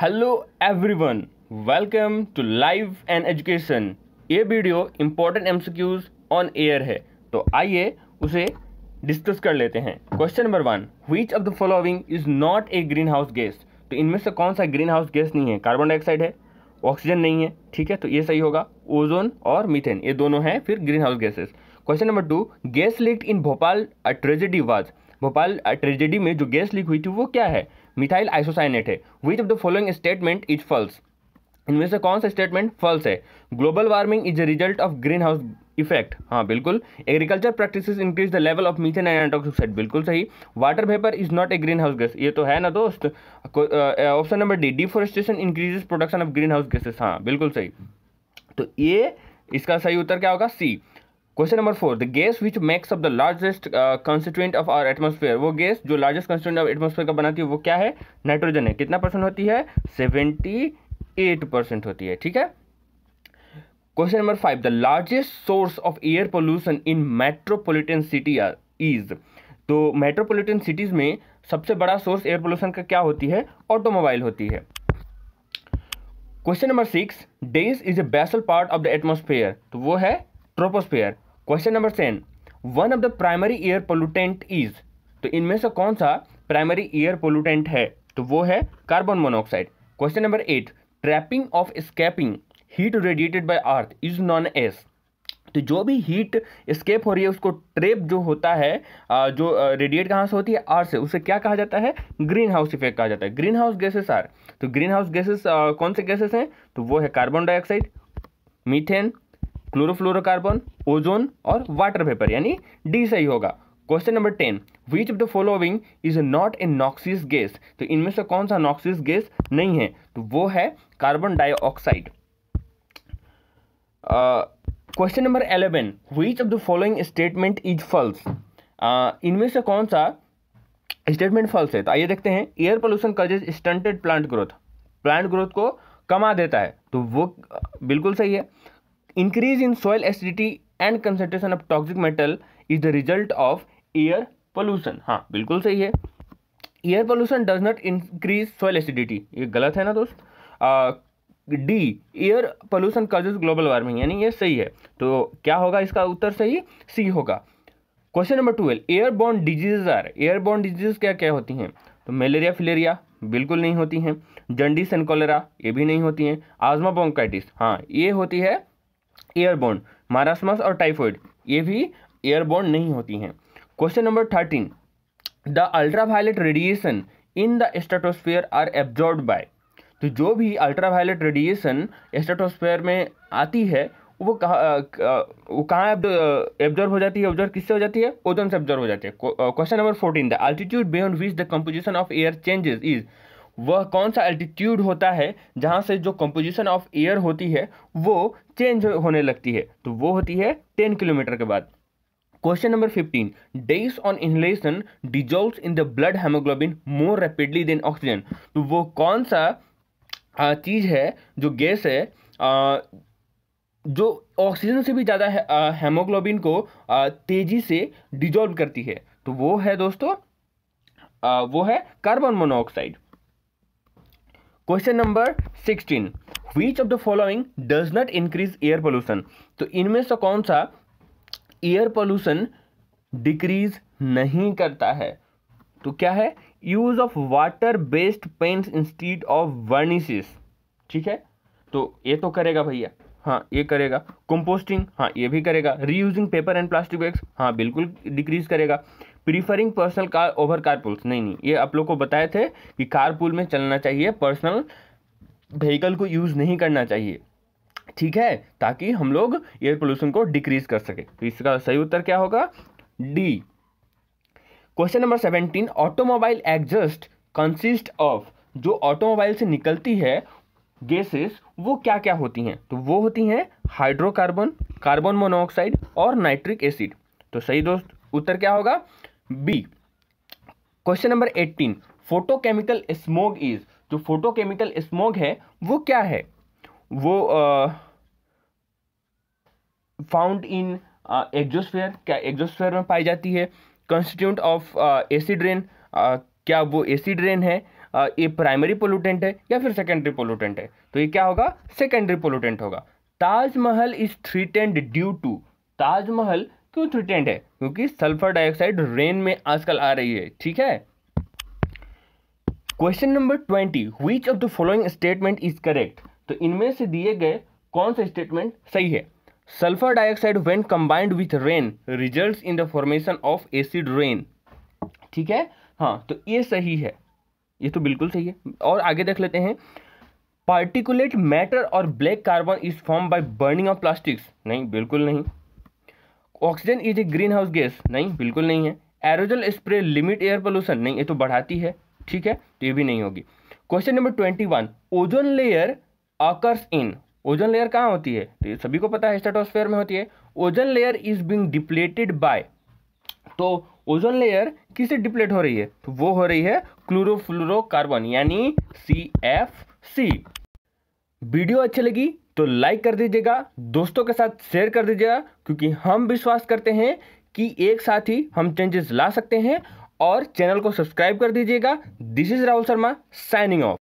hello everyone welcome to live and education ये video important MCQs on air है तो आइए उसे डिस्कस कर लेते हैं question number one which of the following is not a green house gas तो इनमें से कौन सा ग्रीन हाउस गैस नहीं है कार्बन डाइऑक्साइड है ऑक्सीजन नहीं है ठीक है तो ये सही होगा ओजोन और मीथेन ये दोनों हैं फिर green house gases question number two gas leak in Bhopal tragedy was Bhopal tragedy में जो गैस लीक हुई थी वो क्या है मिथाइल आइसोसाइनेट है which of the following statement is false इनमें से कौन सा स्टेटमेंट फॉल्स है global warming is a result of green house effect हाँ बिल्कुल agriculture practice increase the level of methane and a toxic बिल्कुल सही water vapour is not a green house gas ये तो है ना दोस्त option number D deforestation increases production of green house gases हाँ बिल्कुल सही तो ये इसका सही उत्तर क्या होगा C question number four the gas which makes up the largest constituent of our atmosphere वो गैस जो लार्जेस्ट कंस्टिट्यूंट ऑफ एटमोसफेयर का बनाती है वो क्या है नाइट्रोजन है कितना परसेंट होती है सेवेंटी एट परसेंट होती है ठीक है question number five the largest source of air pollution in metropolitan city is तो मेट्रोपोलिटन सिटीज़ में सबसे बड़ा सोर्स एयर पोल्यूशन का क्या होती है ऑटोमोबाइल होती है question number six this is a basal part of the atmosphere तो वो है troposphere question number ten one of the primary air pollutant is तो इनमें से कौन सा प्राइमरी एयर पोल्यूटेंट है तो वो है carbon monoxide question number eight trapping of escaping heat radiated by earth is known as तो जो भी हीट स्केप हो रही है उसको ट्रेप जो होता है जो रेडिएट कहाँ से होती है आर से उसे क्या कहा जाता है ग्रीन हाउस इफेक्ट कहा जाता है ग्रीन हाउस गैसेस आर तो ग्रीन हाउस गैसेस कौन से गैसेस हैं तो वो है carbon dioxide methane chlorofluorocarbon ozone और वाटर वेपर यानी डी सही होगा question number ten which of the following is not a noxious gas तो इनमें से कौन सा नॉक्सिस गैस नहीं है तो वो है carbon dioxide question number eleven which of the following statement is false इनमें से कौन सा स्टेटमेंट फॉल्स है तो आइए देखते हैं air pollution causes stunted plant growth plant growth को कमा देता है तो वो uh, बिल्कुल सही है increase in soil acidity and concentration of toxic metal is the result of air pollution हाँ बिल्कुल सही है air pollution does not increase soil acidity ये गलत है ना दोस्त D air pollution cause global warming यानी ये सही है तो क्या होगा इसका उत्तर सही सी होगा question number twelve air borne diseases are air borne disease क्या क्या होती हैं तो मलेरिया फिलेरिया बिल्कुल नहीं होती हैं जंडिस एंड कॉलेरा ये भी नहीं होती हैं आजमा बोंकाइटिस हाँ ये होती है एयरबोर्न मारासमस और टाइफॉइड ये भी एयरबोर्न नहीं होती हैं question number thirteen the ultraviolet radiation in the stratosphere are absorb by तो जो भी अल्ट्रावायलेट रेडिएशन एस्टेटोस्फेयर में आती है वो कहाँ वो कहाँ एब्जॉर्ब हो जाती है ऑब्जॉर्व किससे हो जाती है ओजोन से ऑब्जॉर्व हो जाती है question number fourteen the altitude beyond which the composition of air changes is वह कौन सा एल्टीट्यूड होता है जहाँ से जो कंपोजिशन ऑफ एयर होती है वो चेंज होने लगती है तो वो होती है टेन किलोमीटर के बाद question number fifteen this on inhalation dissolve in the blood haemoglobin more rapidly than oxygen तो वो कौन सा चीज़ है जो गैस है आ, जो ऑक्सीजन से भी ज़्यादा हेमोग्लोबिन को आ, तेजी से डिजोल्व करती है तो वो है दोस्तों आ, वो है carbon monoxide question number sixteen which of the following does not increase air pollution तो इनमें से कौन सा एयर पोल्यूशन डिक्रीज नहीं करता है तो क्या है use of water based paint instead of varnishes ठीक है तो ये तो करेगा भैया हाँ ये करेगा कंपोस्टिंग हाँ ये भी करेगा reusing paper and plastic bags हाँ बिल्कुल डिक्रीज करेगा preferring personal car over car pools नहीं नहीं ये आप लोग को बताए थे कि कार पुल में चलना चाहिए पर्सनल व्हीकल को यूज़ नहीं करना चाहिए ठीक है ताकि हम लोग एयर पोल्यूशन को डिक्रीज कर सके तो इसका सही उत्तर क्या होगा D question number seventeen automobile exhaust consist of जो ऑटोमोबाइल से निकलती है गैसेस वो क्या क्या होती हैं तो वो होती हैं हाइड्रोकार्बन कार्बन मोनोऑक्साइड और नाइट्रिक एसिड तो सही दोस्त उत्तर क्या होगा B question number eighteen photochemical smog is जो फोटोकेमिकल स्मोग है वो क्या है वो फाउंड इन एग्जोस्फेयर क्या एग्जोस्फेयर में पाई जाती है कंस्टिट्यूंट ऑफ एसिड रेन क्या वो एसिड रेन है ये प्राइमरी पोलूटेंट है या फिर सेकेंडरी पोलूटेंट है तो ये क्या होगा सेकेंडरी पोलूटेंट होगा Taj Mahal is threatened due to Taj Mahal क्यों थ्रिटेंट है क्योंकि सल्फर डाइऑक्साइड रेन में आजकल आ रही है ठीक है question number twenty which of the following statement is correct तो इनमें से दिए गए कौन सा स्टेटमेंट सही है sulphur dioxide when combined with rain result in the formation of acid rain ठीक है हाँ तो ये सही है ये तो बिल्कुल सही है और आगे देख लेते हैं पार्टिकुलेट मैटर और black carbon is form by burning of plastics नहीं बिल्कुल नहीं oxygen is a green house gas नहीं बिल्कुल नहीं है aerosol spray limit air pollution नहीं ये तो बढ़ाती है ठीक है तो ये भी नहीं होगी question number twenty one ozone layer occurs in ozone layer कहाँ होती है तो ये सभी को पता है स्टेटोस्फेयर में होती है ozone layer is being depleted by तो ओजोन लेयर किसे डिप्लेट हो रही है तो वो हो रही है क्लोरोफ्लोरोकार्बन यानी सी एफ सी वीडियो अच्छी लगी तो लाइक कर दीजिएगा दोस्तों के साथ शेयर कर दीजिएगा क्योंकि हम विश्वास करते हैं कि एक साथ ही हम चेंजेस ला सकते हैं और चैनल को सब्सक्राइब कर दीजिएगा this is Rahul Sharma signing of